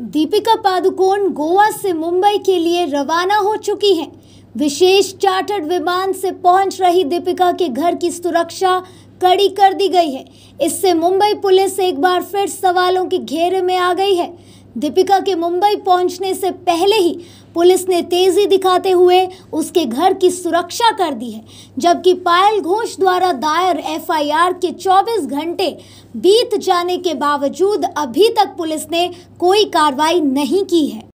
दीपिका पादुकोण गोवा से मुंबई के लिए रवाना हो चुकी हैं। विशेष चार्टर्ड विमान से पहुंच रही दीपिका के घर की सुरक्षा कड़ी कर दी गई है इससे मुंबई पुलिस एक बार फिर सवालों के घेरे में आ गई है दीपिका के मुंबई पहुंचने से पहले ही पुलिस ने तेजी दिखाते हुए उसके घर की सुरक्षा कर दी है जबकि पायल घोष द्वारा दायर एफआईआर के 24 घंटे बीत जाने के बावजूद अभी तक पुलिस ने कोई कार्रवाई नहीं की है